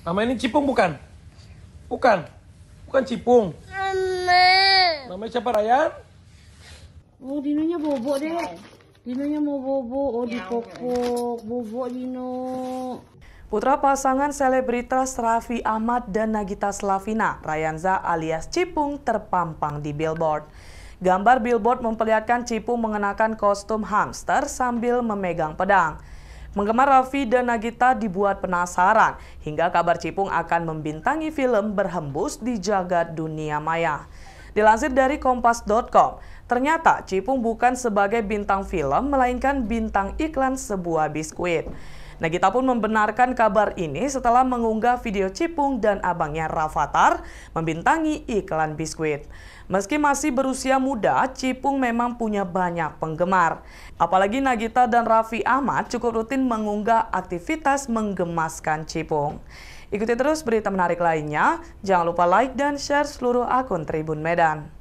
Nama ini Cipung bukan? Bukan. Bukan Cipung. Mama. Nama siapa Ryan? Oh, Dinonya bobo deh. Dinonya mau bobo, oh dipokok, bobo Dino. Putra pasangan selebritas Raffi Ahmad dan Nagita Slavina, Rayanza alias Cipung terpampang di billboard. Gambar billboard memperlihatkan Cipung mengenakan kostum hamster sambil memegang pedang. Menggemar Raffi dan Nagita dibuat penasaran hingga kabar Cipung akan membintangi film berhembus di jagad dunia maya. Dilansir dari kompas.com, ternyata Cipung bukan sebagai bintang film melainkan bintang iklan sebuah biskuit. Nagita pun membenarkan kabar ini setelah mengunggah video Cipung dan abangnya Rafathar membintangi iklan biskuit. Meski masih berusia muda, Cipung memang punya banyak penggemar. Apalagi Nagita dan Raffi Ahmad cukup rutin mengunggah aktivitas menggemaskan Cipung. Ikuti terus berita menarik lainnya. Jangan lupa like dan share seluruh akun Tribun Medan.